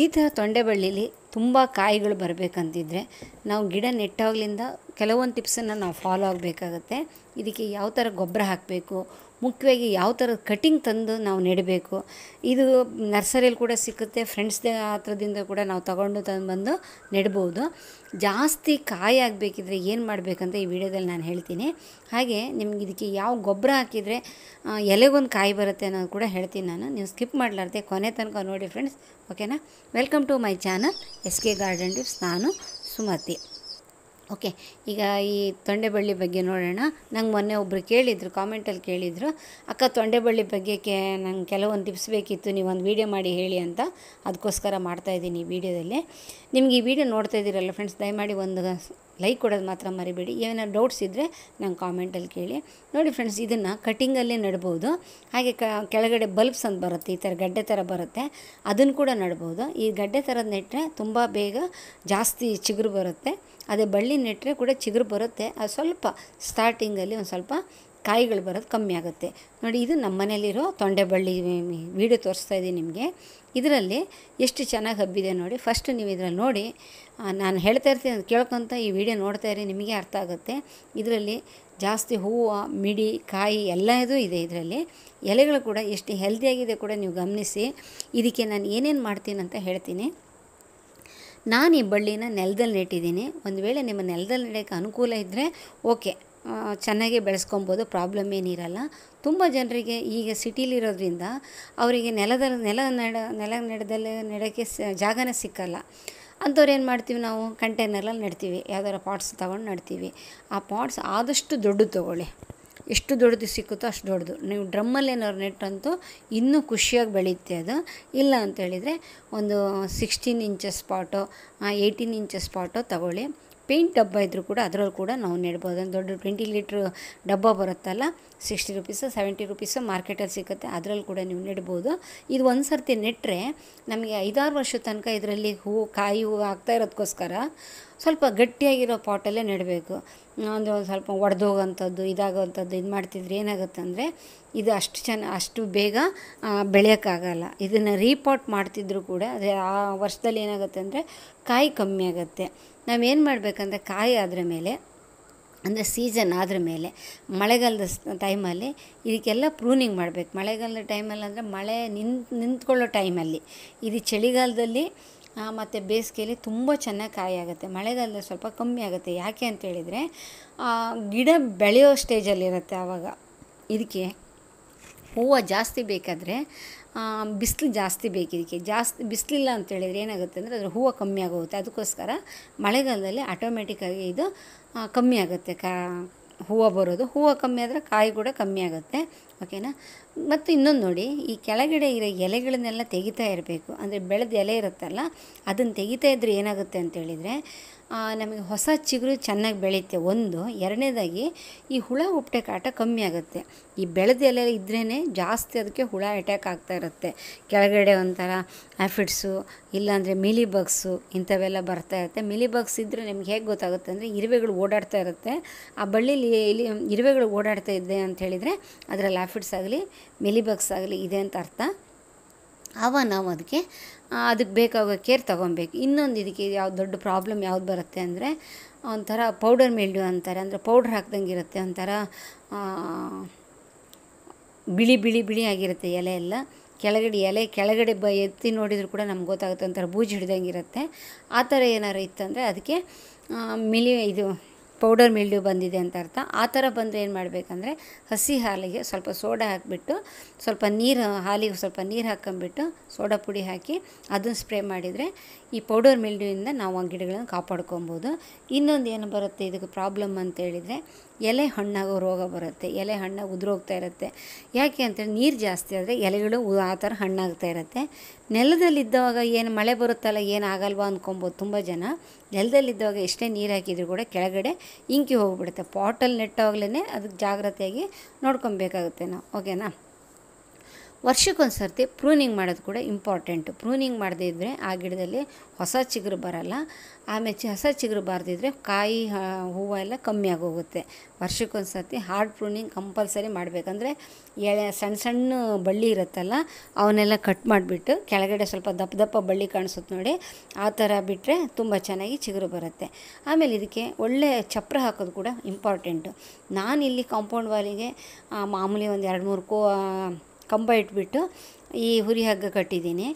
ಈ ಥರ ಬಳ್ಳಿಲಿ ತುಂಬ ಕಾಯಿಗಳು ಬರಬೇಕಂತಿದ್ರೆ ನಾವು ಗಿಡ ನೆಟ್ಟಾಗ್ಲಿಂದ ಕೆಲವೊಂದು ಟಿಪ್ಸನ್ನು ನಾವು ಫಾಲೋ ಆಗಬೇಕಾಗತ್ತೆ ಇದಕ್ಕೆ ಯಾವ ಥರ ಗೊಬ್ಬರ ಹಾಕಬೇಕು ಮುಖ್ಯವಾಗಿ ಯಾವ ಥರದ ಕಟಿಂಗ್ ತಂದು ನಾವು ನೆಡಬೇಕು ಇದು ನರ್ಸರಿಯಲ್ಲಿ ಕೂಡ ಸಿಕ್ಕುತ್ತೆ ಫ್ರೆಂಡ್ಸ್ದೇ ಹತ್ರದಿಂದ ಕೂಡ ನಾವು ತಗೊಂಡು ತಂದು ಬಂದು ನೆಡ್ಬೋದು ಜಾಸ್ತಿ ಕಾಯಿ ಆಗಬೇಕಿದ್ರೆ ಏನು ಮಾಡಬೇಕಂತ ಈ ವಿಡಿಯೋದಲ್ಲಿ ನಾನು ಹೇಳ್ತೀನಿ ಹಾಗೆ ನಿಮ್ಗೆ ಇದಕ್ಕೆ ಯಾವ ಗೊಬ್ಬರ ಹಾಕಿದರೆ ಎಲೆಗೊಂದು ಕಾಯಿ ಬರುತ್ತೆ ಅನ್ನೋದು ಕೂಡ ಹೇಳ್ತೀನಿ ನಾನು ನೀವು ಸ್ಕಿಪ್ ಮಾಡಲಾರ್ದೆ ಕೊನೆ ತನಕ ನೋಡಿ ಫ್ರೆಂಡ್ಸ್ ಓಕೆನಾ welcome to my channel S K garden tips ನಾನು ಸುಮತಿ ಓಕೆ ಈಗ ಈ ತೊಂಡೆಬಳ್ಳಿ ಬಗ್ಗೆ ನೋಡೋಣ ನಂಗೆ ಮೊನ್ನೆ ಒಬ್ಬರು ಕೇಳಿದರು ಕಾಮೆಂಟಲ್ಲಿ ಕೇಳಿದರು ಅಕ್ಕ ತೊಂಡೆಬಳ್ಳಿ ಬಗ್ಗೆ ಕೇ ನಂಗೆ ಕೆಲವೊಂದು ಟಿಪ್ಸ್ ಬೇಕಿತ್ತು ನೀವು ಒಂದು ವೀಡಿಯೋ ಮಾಡಿ ಹೇಳಿ ಅಂತ ಅದಕ್ಕೋಸ್ಕರ ಮಾಡ್ತಾಯಿದ್ದೀನಿ ಈ ವಿಡಿಯೋದಲ್ಲಿ ನಿಮ್ಗೆ ಈ ವಿಡಿಯೋ ನೋಡ್ತಾ ಇದ್ದೀರಲ್ಲ ಫ್ರೆಂಡ್ಸ್ ದಯಮಾಡಿ ಒಂದು ಲೈಕ್ ಕೊಡೋದು ಮಾತ್ರ ಮರಿಬೇಡಿ ಏನಾದ್ರು ಡೌಟ್ಸ್ ಇದ್ದರೆ ನಂಗೆ ಕಾಮೆಂಟಲ್ಲಿ ಕೇಳಿ ನೋಡಿ ಫ್ರೆಂಡ್ಸ್ ಇದನ್ನು ಕಟಿಂಗಲ್ಲೇ ನಡ್ಬೋದು ಹಾಗೆ ಕ ಕೆಳಗಡೆ ಬಲ್ಬ್ಸ್ ಅಂತ ಬರುತ್ತೆ ಈ ಥರ ಗಡ್ಡೆ ಥರ ಬರುತ್ತೆ ಅದನ್ನು ಕೂಡ ನಡ್ಬೋದು ಈ ಗಡ್ಡೆ ಥರದ ನೆಟ್ಟರೆ ತುಂಬ ಬೇಗ ಜಾಸ್ತಿ ಚಿಗುರು ಬರುತ್ತೆ ಅದೇ ಬಳ್ಳಿ ನೆಟ್ಟರೆ ಕೂಡ ಚಿಗುರು ಬರುತ್ತೆ ಅದು ಸ್ವಲ್ಪ ಸ್ಟಾರ್ಟಿಂಗಲ್ಲಿ ಒಂದು ಸ್ವಲ್ಪ ಕಾಯಿಗಳು ಬರೋದು ಕಮ್ಮಿ ಆಗುತ್ತೆ ನೋಡಿ ಇದು ನಮ್ಮ ಮನೇಲಿರೋ ಬಳ್ಳಿ ವೀಡಿಯೋ ತೋರಿಸ್ತಾ ಇದ್ದೀನಿ ನಿಮಗೆ ಇದರಲ್ಲಿ ಎಷ್ಟು ಚೆನ್ನಾಗಿ ಹಬ್ಬಿದೆ ನೋಡಿ ಫಸ್ಟ್ ನೀವು ಇದರಲ್ಲಿ ನೋಡಿ ನಾನು ಹೇಳ್ತಾ ಇರ್ತೀನಿ ಅದು ಕೇಳ್ಕೊತ ಈ ವಿಡಿಯೋ ನೋಡ್ತಾ ಇರಿ ನಿಮಗೆ ಅರ್ಥ ಆಗುತ್ತೆ ಇದರಲ್ಲಿ ಜಾಸ್ತಿ ಹೂವು ಮಿಡಿ ಕಾಯಿ ಎಲ್ಲ ಇದು ಇದೆ ಇದರಲ್ಲಿ ಎಲೆಗಳು ಕೂಡ ಎಷ್ಟು ಹೆಲ್ದಿಯಾಗಿದೆ ಕೂಡ ನೀವು ಗಮನಿಸಿ ಇದಕ್ಕೆ ನಾನು ಏನೇನು ಮಾಡ್ತೀನಿ ಅಂತ ಹೇಳ್ತೀನಿ ನಾನು ಈ ಬಳ್ಳಿನ ನೆಲದಲ್ಲಿ ನೆಟ್ಟಿದ್ದೀನಿ ಒಂದು ವೇಳೆ ನಿಮ್ಮ ನೆಲದಲ್ಲಿ ನೆಡೋಕ್ಕೆ ಅನುಕೂಲ ಇದ್ದರೆ ಓಕೆ ಚೆನ್ನಾಗಿ ಬೆಳೆಸ್ಕೊಬೋದು ಪ್ರಾಬ್ಲಮ್ ಏನಿರಲ್ಲ ತುಂಬ ಜನರಿಗೆ ಈಗ ಸಿಟಿಲಿರೋದ್ರಿಂದ ಅವರಿಗೆ ನೆಲದಲ್ಲಿ ನೆಲ ನೆಡ ನೆಲ ನೆಡದಲ್ಲಿ ನೆಡೋಕ್ಕೆ ಜಾಗನೇ ಸಿಕ್ಕಲ್ಲ ಅಂಥವ್ರು ಏನು ಮಾಡ್ತೀವಿ ನಾವು ಕಂಟೈನರಲ್ಲಿ ನೆಡ್ತೀವಿ ಯಾವ್ದಾರು ಪಾಟ್ಸ್ ತೊಗೊಂಡು ನೆಡ್ತೀವಿ ಆ ಪಾಟ್ಸ್ ಆದಷ್ಟು ದೊಡ್ಡದು ತೊಗೊಳ್ಳಿ ಎಷ್ಟು ದೊಡ್ಡದು ಸಿಕ್ಕುತ್ತೋ ಅಷ್ಟು ದೊಡ್ಡದು ನೀವು ಡ್ರಮ್ಮಲ್ಲಿ ಏನಾದ್ರು ನೆಟ್ಟಂತೂ ಇನ್ನೂ ಖುಷಿಯಾಗಿ ಬೆಳೆಯುತ್ತೆ ಅದು ಇಲ್ಲ ಅಂತ ಒಂದು ಸಿಕ್ಸ್ಟೀನ್ ಇಂಚಸ್ ಪಾಟೋ ಏಯ್ಟೀನ್ ಇಂಚಸ್ ಪಾಟೋ ತಗೊಳ್ಳಿ ಪೇಂಟ್ ಡಬ್ಬ ಇದ್ದರೂ ಕೂಡ ಅದರಲ್ಲೂ ಕೂಡ ನಾವು ನೆಡ್ಬೋದು ದೊಡ್ಡ ಟ್ವೆಂಟಿ ಲೀಟ್ರ್ ಡಬ್ಬ ಬರುತ್ತಲ್ಲ ಸಿಕ್ಸ್ಟಿ ರುಪೀಸು ಸೆವೆಂಟಿ ರುಪೀಸು ಮಾರ್ಕೆಟಲ್ಲಿ ಸಿಗುತ್ತೆ ಅದರಲ್ಲಿ ಕೂಡ ನೀವು ನೆಡ್ಬೋದು ಇದು ಒಂದು ಸರ್ತಿ ನೆಟ್ಟರೆ ನಮಗೆ ಐದಾರು ವರ್ಷದ ತನಕ ಇದರಲ್ಲಿ ಹೂವು ಕಾಯಿ ಹೂವು ಆಗ್ತಾ ಇರೋದಕ್ಕೋಸ್ಕರ ಸ್ವಲ್ಪ ಗಟ್ಟಿಯಾಗಿರೋ ಪಾಟಲ್ಲೇ ನೆಡಬೇಕು ಒಂದು ಒಂದು ಸ್ವಲ್ಪ ಒಡೆದೋಗೋವಂಥದ್ದು ಇದಾಗೋವಂಥದ್ದು ಇದು ಮಾಡ್ತಿದ್ರೆ ಏನಾಗುತ್ತೆ ಅಂದರೆ ಇದು ಅಷ್ಟು ಚೆನ್ನ ಅಷ್ಟು ಬೇಗ ಬೆಳೆಯೋಕ್ಕಾಗಲ್ಲ ಇದನ್ನು ರೀಪಾಟ್ ಮಾಡ್ತಿದ್ರು ಕೂಡ ಅದೇ ಆ ವರ್ಷದಲ್ಲಿ ಏನಾಗುತ್ತೆ ಅಂದರೆ ಕಾಯಿ ಕಮ್ಮಿ ಆಗುತ್ತೆ ನಾವೇನು ಮಾಡಬೇಕಂದ್ರೆ ಕಾಯಿ ಆದ್ರ ಮೇಲೆ ಅಂದರೆ ಸೀಸನ್ ಆದ್ರ ಮೇಲೆ ಮಳೆಗಾಲದ ಟೈಮಲ್ಲಿ ಇದಕ್ಕೆಲ್ಲ ಪ್ರೂನಿಂಗ್ ಮಾಡಬೇಕು ಮಳೆಗಾಲದ ಟೈಮಲ್ಲಿ ಅಂದರೆ ಮಳೆ ನಿಂತ್ ನಿಂತ್ಕೊಳ್ಳೋ ಟೈಮಲ್ಲಿ ಇದು ಚಳಿಗಾಲದಲ್ಲಿ ಮತ್ತು ಬೇಸಿಗೆಯಲ್ಲಿ ತುಂಬ ಚೆನ್ನಾಗಿ ಕಾಯಿ ಆಗುತ್ತೆ ಮಳೆಗಾಲದಲ್ಲಿ ಸ್ವಲ್ಪ ಕಮ್ಮಿ ಆಗುತ್ತೆ ಯಾಕೆ ಅಂತೇಳಿದರೆ ಗಿಡ ಬೆಳೆಯೋ ಸ್ಟೇಜಲ್ಲಿರುತ್ತೆ ಆವಾಗ ಇದಕ್ಕೆ ಹೂವು ಜಾಸ್ತಿ ಬೇಕಾದರೆ ಬಿಸಿಲು ಜಾಸ್ತಿ ಬೇಕಿದಕ್ಕೆ ಜಾಸ್ತಿ ಬಿಸಿಲಿಲ್ಲ ಅಂತೇಳಿದರೆ ಏನಾಗುತ್ತೆ ಅಂದರೆ ಅದ್ರ ಹೂವು ಕಮ್ಮಿ ಆಗೋಗುತ್ತೆ ಅದಕ್ಕೋಸ್ಕರ ಮಳೆಗಾಲದಲ್ಲಿ ಆಟೋಮೆಟಿಕ್ಕಾಗಿ ಇದು ಕಮ್ಮಿ ಆಗುತ್ತೆ ಕಾ ಹೂವು ಬರೋದು ಹೂವು ಕಮ್ಮಿ ಆದರೆ ಕಾಯಿ ಕೂಡ ಕಮ್ಮಿ ಆಗುತ್ತೆ ಓಕೆನಾ ಮತ್ತು ಇನ್ನೊಂದು ನೋಡಿ ಈ ಕೆಳಗಡೆ ಇರೋ ಎಲೆಗಳನ್ನೆಲ್ಲ ತೆಗಿತಾ ಇರಬೇಕು ಅಂದರೆ ಬೆಳೆದ ಎಲೆ ಇರುತ್ತಲ್ಲ ಅದನ್ನು ತೆಗಿತಾ ಇದ್ದರೆ ಏನಾಗುತ್ತೆ ಅಂತೇಳಿದರೆ ನಮಗೆ ಹೊಸ ಚಿಗುರು ಚೆನ್ನಾಗಿ ಬೆಳೆಯುತ್ತೆ ಒಂದು ಎರಡನೇದಾಗಿ ಈ ಹುಳ ಉಪ್ಟೆ ಕಾಟ ಕಮ್ಮಿ ಆಗುತ್ತೆ ಈ ಬೆಳೆದ ಎಲೆ ಇದ್ರೇ ಜಾಸ್ತಿ ಅದಕ್ಕೆ ಹುಳ ಅಟ್ಯಾಕ್ ಆಗ್ತಾ ಇರುತ್ತೆ ಕೆಳಗಡೆ ಒಂಥರ ಆ್ಯಫಿಡ್ಸು ಇಲ್ಲಾಂದರೆ ಮಿಲಿ ಬಗ್ಸು ಇಂಥವೆಲ್ಲ ಬರ್ತಾ ಇರುತ್ತೆ ಮಿಲಿ ಬಗ್ಸ್ ಇದ್ದರೆ ನಿಮ್ಗೆ ಹೇಗೆ ಗೊತ್ತಾಗುತ್ತೆ ಅಂದರೆ ಇರುವೆಗಳು ಓಡಾಡ್ತಾ ಇರುತ್ತೆ ಆ ಬಳ್ಳಿಲಿ ಇಲ್ಲಿ ಇರುವೆಗಳು ಓಡಾಡ್ತಾ ಇದ್ದೆ ಅಂತ ಹೇಳಿದರೆ ಅದರಲ್ಲಿ ಆ್ಯಫಿಡ್ಸ್ ಆಗಲಿ ಮಿಲಿ ಬಗ್ಸ್ ಆಗಲಿ ಇದೆ ಅಂತ ಅರ್ಥ ಆವಾಗ ನಾವು ಅದಕ್ಕೆ ಅದಕ್ಕೆ ಬೇಕಾಗೋ ಕೇರ್ ತೊಗೊಬೇಕು ಇನ್ನೊಂದು ಇದಕ್ಕೆ ಯಾವ್ದು ದೊಡ್ಡ ಪ್ರಾಬ್ಲಮ್ ಯಾವ್ದು ಬರುತ್ತೆ ಅಂದರೆ ಒಂಥರ ಪೌಡರ್ ಮಿಲ್ಡ್ಯೂ ಅಂತಾರೆ ಅಂದರೆ ಪೌಡ್ರ್ ಹಾಕ್ದಂಗೆ ಇರುತ್ತೆ ಒಂಥರ ಬಿಳಿ ಬಿಳಿ ಬಿಳಿ ಆಗಿರುತ್ತೆ ಎಲೆ ಎಲ್ಲ ಕೆಳಗಡೆ ಎಲೆ ಕೆಳಗಡೆ ಬ ಎತ್ತಿ ನೋಡಿದರೂ ಕೂಡ ನಮ್ಗೆ ಗೊತ್ತಾಗುತ್ತೆ ಒಂಥರ ಬೂಜು ಹಿಡ್ದಂಗೆ ಇರುತ್ತೆ ಆ ಥರ ಏನಾರು ಇತ್ತಂದರೆ ಅದಕ್ಕೆ ಮಿಲಿ ಇದು ಪೌಡರ್ ಮಿಲ್ಡ್ಯೂ ಬಂದಿದೆ ಅಂತ ಅರ್ಥ ಆ ಥರ ಬಂದರೆ ಏನು ಮಾಡಬೇಕಂದ್ರೆ ಹಸಿ ಹಾಲಿಗೆ ಸ್ವಲ್ಪ ಸೋಡಾ ಹಾಕಿಬಿಟ್ಟು ಸ್ವಲ್ಪ ನೀರು ಹಾಲಿಗೆ ಸ್ವಲ್ಪ ನೀರು ಹಾಕೊಂಬಿಟ್ಟು ಸೋಡಾ ಪುಡಿ ಹಾಕಿ ಅದನ್ನು ಸ್ಪ್ರೇ ಮಾಡಿದರೆ ಈ ಪೌಡರ್ ಮಿಲ್ಡ್ಯೂಯಿಂದ ನಾವು ಆ ಗಿಡಗಳನ್ನು ಕಾಪಾಡ್ಕೊಬೋದು ಇನ್ನೊಂದು ಏನು ಬರುತ್ತೆ ಇದಕ್ಕೆ ಪ್ರಾಬ್ಲಮ್ ಅಂತ ಹೇಳಿದರೆ ಎಲೆ ಹಣ್ಣಾಗೋ ರೋಗ ಬರುತ್ತೆ ಎಲೆ ಹಣ್ಣಾಗಿ ಉದುರೋಗ್ತಾ ಇರುತ್ತೆ ಯಾಕೆ ಅಂತೇಳಿ ನೀರು ಜಾಸ್ತಿ ಆದರೆ ಎಲೆಗಳು ಆ ಥರ ಹಣ್ಣಾಗ್ತಾ ಇರುತ್ತೆ ನೆಲದಲ್ಲಿದ್ದವಾಗ ಏನು ಮಳೆ ಬರುತ್ತಲ್ಲ ಏನಾಗಲ್ವಾ ಅಂದ್ಕೊಬೋದು ತುಂಬ ಜನ ನೆಲದಲ್ಲಿದ್ದವಾಗ ಎಷ್ಟೇ ನೀರು ಹಾಕಿದರೂ ಕೂಡ ಕೆಳಗಡೆ ಇಂಕಿ ಹೋಗ್ಬಿಡುತ್ತೆ ಪಾಟಲ್ಲಿ ನೆಟ್ಟಾಗಲೇ ಅದಕ್ಕೆ ಜಾಗ್ರತೆಯಾಗಿ ನೋಡ್ಕೊಬೇಕಾಗುತ್ತೆ ನಾವು ಓಕೆನಾ ವರ್ಷಕ್ಕೊಂದು ಸರ್ತಿ ಪ್ರೂನಿಂಗ್ ಮಾಡೋದು ಕೂಡ ಇಂಪಾರ್ಟೆಂಟ್ ಪ್ರೂನಿಂಗ್ ಮಾಡದೇ ಇದ್ದರೆ ಆ ಗಿಡದಲ್ಲಿ ಹೊಸ ಚಿಗುರು ಬರಲ್ಲ ಆಮೇಲೆ ಹೊಸ ಚಿಗುರು ಬಾರ್ದಿದ್ರೆ ಕಾಯಿ ಹೂವು ಎಲ್ಲ ಕಮ್ಮಿ ಆಗೋಗುತ್ತೆ ವರ್ಷಕ್ಕೊಂದು ಸರ್ತಿ ಹಾರ್ಡ್ ಪ್ರೂನಿಂಗ್ ಕಂಪಲ್ಸರಿ ಮಾಡಬೇಕಂದ್ರೆ ಎಳೆ ಸಣ್ಣ ಸಣ್ಣ ಬಳ್ಳಿ ಇರುತ್ತಲ್ಲ ಅವನ್ನೆಲ್ಲ ಕಟ್ ಮಾಡಿಬಿಟ್ಟು ಕೆಳಗಡೆ ಸ್ವಲ್ಪ ದಪ್ಪ ದಪ್ಪ ಬಳ್ಳಿ ಕಾಣಿಸುತ್ತೆ ನೋಡಿ ಆ ಥರ ಬಿಟ್ಟರೆ ತುಂಬ ಚೆನ್ನಾಗಿ ಚಿಗುರು ಬರುತ್ತೆ ಆಮೇಲೆ ಇದಕ್ಕೆ ಒಳ್ಳೆ ಚಪ್ರ ಹಾಕೋದು ಕೂಡ ಇಂಪಾರ್ಟೆಂಟು ನಾನಿಲ್ಲಿ ಕಾಂಪೌಂಡ್ ವಾಲಿಗೆ ಮಾಮೂಲಿ ಒಂದು ಎರಡು ಮೂರು ಕೋ ಕಂಬ ಇಟ್ಬಿಟ್ಟು ಈ ಹುರಿ ಹಗ್ಗ ಕಟ್ಟಿದ್ದೀನಿ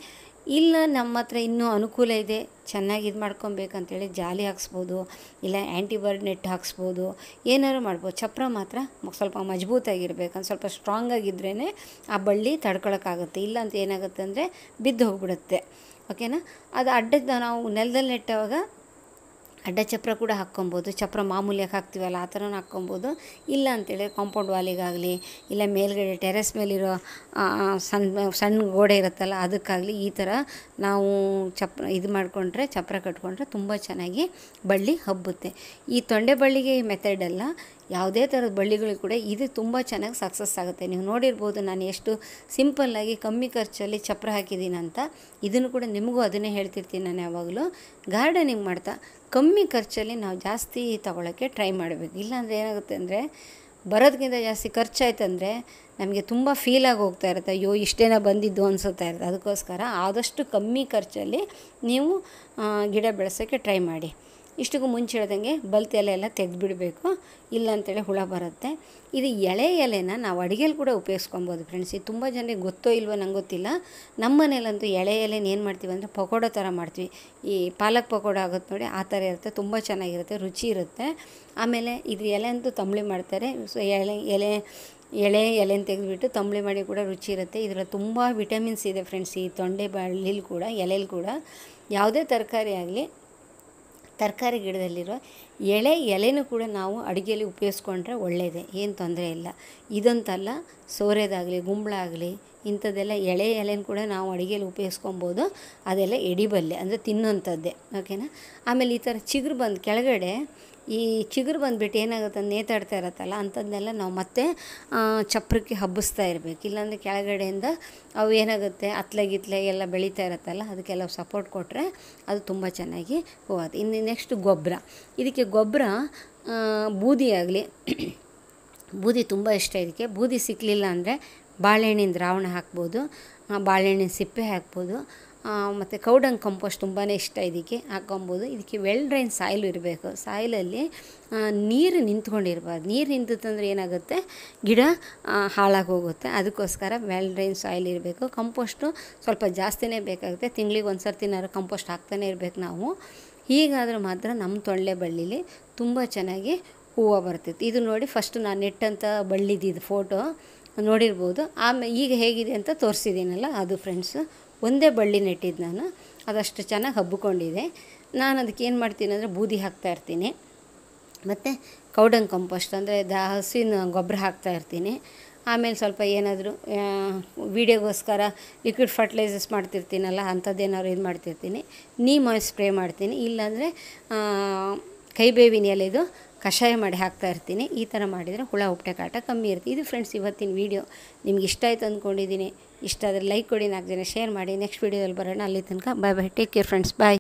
ಇಲ್ಲ ನಮ್ಮ ಹತ್ರ ಇನ್ನೂ ಅನುಕೂಲ ಇದೆ ಚೆನ್ನಾಗಿ ಇದು ಮಾಡ್ಕೊಬೇಕಂತೇಳಿ ಜಾಲಿ ಹಾಕ್ಸ್ಬೋದು ಇಲ್ಲ ಆ್ಯಂಟಿ ಬರ್ಡ್ ನೆಟ್ ಹಾಕ್ಸ್ಬೋದು ಏನಾದ್ರು ಮಾಡ್ಬೋದು ಚಪ್ರ ಮಾತ್ರ ಸ್ವಲ್ಪ ಮಜಬೂತಾಗಿರ್ಬೇಕಂತ ಸ್ವಲ್ಪ ಸ್ಟ್ರಾಂಗ್ ಆಗಿದ್ರೇ ಆ ಬಳ್ಳಿ ತಡ್ಕೊಳಕ್ಕಾಗುತ್ತೆ ಇಲ್ಲ ಅಂತ ಏನಾಗುತ್ತೆ ಅಂದರೆ ಬಿದ್ದು ಹೋಗ್ಬಿಡುತ್ತೆ ಓಕೆನಾ ಅದು ಅಡ್ಡದ ನಾವು ನೆಲದಲ್ಲಿ ನೆಟ್ಟವಾಗ ಅಡ್ಡ ಚಪ್ರ ಕೂಡ ಹಾಕ್ಕೊಬೋದು ಚಪ್ರ ಮಾಮೂಲಿಯಾಗಿ ಹಾಕ್ತೀವಲ್ಲ ಆ ಥರನೂ ಹಾಕ್ಕೊಬೋದು ಇಲ್ಲ ಅಂತೇಳಿ ಕಾಂಪೌಂಡ್ ವಾಲಿಗಾಗಲಿ ಇಲ್ಲ ಮೇಲ್ಗಡೆ ಟೆರೆಸ್ ಮೇಲಿರೋ ಸಣ್ಣ ಸಣ್ಣ ಗೋಡೆ ಇರುತ್ತಲ್ಲ ಅದಕ್ಕಾಗಲಿ ಈ ಥರ ನಾವು ಚಪ್ರ ಇದು ಮಾಡಿಕೊಂಡ್ರೆ ಚಪ್ರ ಕಟ್ಕೊಂಡ್ರೆ ತುಂಬ ಚೆನ್ನಾಗಿ ಬಳ್ಳಿ ಹಬ್ಬುತ್ತೆ ಈ ತೊಂಡೆ ಬಳ್ಳಿಗೆ ಈ ಮೆಥಡ್ ಅಲ್ಲ ಯಾವುದೇ ಥರದ ಬಳ್ಳಿಗಳು ಕೂಡ ಇದು ತುಂಬ ಚೆನ್ನಾಗಿ ಸಕ್ಸಸ್ ಆಗುತ್ತೆ ನೀವು ನೋಡಿರ್ಬೋದು ನಾನು ಎಷ್ಟು ಸಿಂಪಲ್ಲಾಗಿ ಕಮ್ಮಿ ಖರ್ಚಲ್ಲಿ ಚಪ್ರ ಹಾಕಿದ್ದೀನಿ ಅಂತ ಇದನ್ನು ಕೂಡ ನಿಮಗೂ ಅದನ್ನೇ ಹೇಳ್ತಿರ್ತೀನಿ ನಾನು ಯಾವಾಗಲೂ ಗಾರ್ಡನಿಂಗ್ ಮಾಡ್ತಾ ಕಮ್ಮಿ ಖರ್ಚಲ್ಲಿ ನಾವು ಜಾಸ್ತಿ ತಗೊಳ್ಳೋಕ್ಕೆ ಟ್ರೈ ಮಾಡಬೇಕು ಇಲ್ಲಾಂದರೆ ಏನಾಗುತ್ತೆ ಅಂದರೆ ಬರೋದಕ್ಕಿಂತ ಜಾಸ್ತಿ ಖರ್ಚಾಯ್ತಂದರೆ ನಮಗೆ ತುಂಬ ಫೀಲಾಗಿ ಹೋಗ್ತಾ ಇರುತ್ತೆ ಅಯ್ಯೋ ಇಷ್ಟೇನ ಬಂದಿದ್ದು ಅನಿಸುತ್ತಾ ಇರುತ್ತೆ ಅದಕ್ಕೋಸ್ಕರ ಆದಷ್ಟು ಕಮ್ಮಿ ಖರ್ಚಲ್ಲಿ ನೀವು ಗಿಡ ಬೆಳೆಸೋಕ್ಕೆ ಟ್ರೈ ಮಾಡಿ ಇಷ್ಟಕ್ಕೂ ಮುಂಚೆ ಹೇಳ್ದಂಗೆ ಬಲ್ತ್ ಎಲೆ ಎಲ್ಲ ತೆಗೆದುಬಿಡಬೇಕು ಇಲ್ಲ ಅಂತೇಳಿ ಹುಳ ಬರುತ್ತೆ ಇದು ಎಳೆ ಎಲೆನ ನಾವು ಅಡುಗೆಲಿ ಕೂಡ ಉಪಯೋಗಿಸ್ಕೊಬೋದು ಫ್ರೆಂಡ್ಸ್ ಇದು ತುಂಬ ಜನರಿಗೆ ಗೊತ್ತೋ ಇಲ್ವೋ ನಂಗೆ ಗೊತ್ತಿಲ್ಲ ನಮ್ಮ ಮನೇಲಂತೂ ಎಳೆ ಎಲೆನ ಏನು ಮಾಡ್ತೀವಿ ಅಂದರೆ ಪಕೋಡ ಥರ ಮಾಡ್ತೀವಿ ಈ ಪಾಲಕ್ ಪಕೋಡ ಆಗುತ್ತೆ ನೋಡಿ ಆ ಥರ ಇರುತ್ತೆ ತುಂಬ ಚೆನ್ನಾಗಿರುತ್ತೆ ರುಚಿ ಇರುತ್ತೆ ಆಮೇಲೆ ಇದ್ರ ಎಲೆ ಅಂತೂ ತಂಬಳಿ ಮಾಡ್ತಾರೆ ಸೊ ಎಲೆ ಎಲೆ ಎಳೆ ಎಲೆನ ತೆಗೆದುಬಿಟ್ಟು ತಂಬಳಿ ಮಾಡಿ ಕೂಡ ರುಚಿ ಇರುತ್ತೆ ಇದರಲ್ಲಿ ತುಂಬ ವಿಟಮಿನ್ಸ್ ಇದೆ ಫ್ರೆಂಡ್ಸ್ ಈ ತೊಂಡೆ ಬಳ್ಳಿಲಿ ಕೂಡ ಎಲೆಲಿ ಕೂಡ ಯಾವುದೇ ತರಕಾರಿ ಆಗಲಿ ತರಕಾರಿ ಗಿಡದಲ್ಲಿರೋ ಎಳೆ ಎಲೆನೂ ಕೂಡ ನಾವು ಅಡುಗೆಯಲ್ಲಿ ಉಪಯೋಗಿಸ್ಕೊಂಡ್ರೆ ಒಳ್ಳೆಯದೇ ಏನು ತೊಂದರೆ ಇಲ್ಲ ಇದಂತಲ್ಲ ಸೋರೆದಾಗಲಿ ಗುಂಬಳ ಆಗಲಿ ಇಂಥದ್ದೆಲ್ಲ ಎಳೆ ಎಲೆನ ಕೂಡ ನಾವು ಅಡುಗೆಯಲ್ಲಿ ಉಪಯೋಗಿಸ್ಕೊಬೋದು ಅದೆಲ್ಲ ಎಡಿಬಲ್ಲೆ ಅಂದರೆ ತಿನ್ನೋಂಥದ್ದೇ ಓಕೆನಾ ಆಮೇಲೆ ಈ ಥರ ಚಿಗುರು ಬಂದು ಕೆಳಗಡೆ ಈ ಚಿಗುರು ಬಂದುಬಿಟ್ಟು ಏನಾಗುತ್ತೆ ನೇತಾಡ್ತಾ ಇರತ್ತಲ್ಲ ಅಂಥದ್ದನ್ನೆಲ್ಲ ನಾವು ಮತ್ತೆ ಚಪ್ರಕ್ಕೆ ಹಬ್ಬಿಸ್ತಾ ಇರಬೇಕು ಇಲ್ಲಾಂದರೆ ಕೆಳಗಡೆಯಿಂದ ಅವು ಏನಾಗುತ್ತೆ ಅತ್ಲೆ ಎಲ್ಲ ಬೆಳೀತಾ ಇರತ್ತಲ್ಲ ಅದಕ್ಕೆಲ್ಲ ಸಪೋರ್ಟ್ ಕೊಟ್ಟರೆ ಅದು ತುಂಬ ಚೆನ್ನಾಗಿ ಹೋಗುತ್ತೆ ಇನ್ನು ನೆಕ್ಸ್ಟ್ ಗೊಬ್ಬರ ಇದಕ್ಕೆ ಗೊಬ್ಬರ ಬೂದಿ ಆಗಲಿ ಬೂದಿ ತುಂಬ ಇಷ್ಟ ಇದಕ್ಕೆ ಬೂದಿ ಸಿಕ್ಕಲಿಲ್ಲ ಅಂದರೆ ಬಾಳೆಹಣ್ಣಿನ ದ್ರಾವಣ ಹಾಕ್ಬೋದು ಬಾಳೆಹಣ್ಣಿನ ಸಿಪ್ಪೆ ಹಾಕ್ಬೋದು ಮತ್ತು ಕೌಡಂಗ್ ಕಂಪೋಸ್ಟ್ ತುಂಬಾ ಇಷ್ಟ ಇದಕ್ಕೆ ಹಾಕ್ಕೊಬೋದು ಇದಕ್ಕೆ ವೆಲ್ ಡ್ರೈನ್ ಸಾಯಿಲ್ ಇರಬೇಕು ಸಾಯಿಲಲ್ಲಿ ನೀರು ನಿಂತ್ಕೊಂಡಿರ್ಬಾರ್ದು ನೀರು ನಿಂತಂದ್ರೆ ಏನಾಗುತ್ತೆ ಗಿಡ ಹಾಳಾಗಿ ಹೋಗುತ್ತೆ ಅದಕ್ಕೋಸ್ಕರ ವೆಲ್ ಡ್ರೈನ್ ಸಾಯಿಲ್ ಇರಬೇಕು ಕಂಪೋಸ್ಟು ಸ್ವಲ್ಪ ಜಾಸ್ತಿನೇ ಬೇಕಾಗುತ್ತೆ ತಿಂಗಳಿಗೆ ಒಂದು ಸರ್ತಿನಾದ್ರು ಕಂಪೋಸ್ಟ್ ಹಾಕ್ತಾನೆ ಇರಬೇಕು ನಾವು ಹೀಗಾದರೂ ಮಾತ್ರ ನಮ್ಮ ತೊಳ್ಳೆ ಬಳ್ಳಿಲಿ ತುಂಬ ಚೆನ್ನಾಗಿ ಹೂವು ಬರ್ತಿತ್ತು ಇದು ನೋಡಿ ಫಸ್ಟ್ ನಾನು ನೆಟ್ಟಂಥ ಬಳ್ಳಿದ್ದು ಫೋಟೋ ನೋಡಿರ್ಬೋದು ಆಮೇಲೆ ಈಗ ಹೇಗಿದೆ ಅಂತ ತೋರಿಸಿದ್ದೀನಲ್ಲ ಅದು ಫ್ರೆಂಡ್ಸ್ ಒಂದೇ ಬಳ್ಳಿ ನೆಟ್ಟಿದ್ದು ನಾನು ಅದಷ್ಟು ಚೆನ್ನಾಗಿ ಹಬ್ಬಿಕೊಂಡಿದೆ ನಾನು ಅದಕ್ಕೆ ಏನು ಮಾಡ್ತೀನಿ ಅಂದರೆ ಬೂದಿ ಹಾಕ್ತಾ ಇರ್ತೀನಿ ಮತ್ತು ಕೌಡನ್ ಕಂಪೋಸ್ಟ್ ಅಂದರೆ ದ ಹಸುವಿನ ಗೊಬ್ಬರ ಹಾಕ್ತಾ ಇರ್ತೀನಿ ಆಮೇಲೆ ಸ್ವಲ್ಪ ಏನಾದರೂ ವೀಡಿಯೋಗೋಸ್ಕರ ಲಿಕ್ವಿಡ್ ಫರ್ಟಿಲೈಸರ್ಸ್ ಮಾಡ್ತಿರ್ತೀನಲ್ಲ ಅಂಥದ್ದೇನಾದ್ರು ಇದು ಮಾಡ್ತಿರ್ತೀನಿ ನೀಮ್ ಸ್ಪ್ರೇ ಮಾಡ್ತೀನಿ ಇಲ್ಲಾಂದರೆ ಕೈಬೇವಿನ ಎಲೆದು ಕಷಾಯ ಮಾಡಿ ಹಾಕ್ತಾ ಇರ್ತೀನಿ ಈ ಥರ ಮಾಡಿದರೆ ಹುಳ ಹುಟ್ಟೆ ಕಾಟ ಕಮ್ಮಿ ಇರುತ್ತೆ ಇದು ಫ್ರೆಂಡ್ಸ್ ಇವತ್ತಿನ ವೀಡಿಯೋ ನಿಮ್ಗೆ ಇಷ್ಟ ಆಯಿತು ಅಂದ್ಕೊಂಡಿದ್ದೀನಿ ಇಷ್ಟ ಆದರೆ ಲೈಕ್ ಕೊಡಿ ನಾಲ್ಕು ಜನ ಶೇರ್ ಮಾಡಿ ನೆಕ್ಸ್ಟ್ ವೀಡಿಯೋದಲ್ಲಿ ಬರೋಣ ಅಲ್ಲಿ ತನಕ bye bye take care friends ಬಾಯ್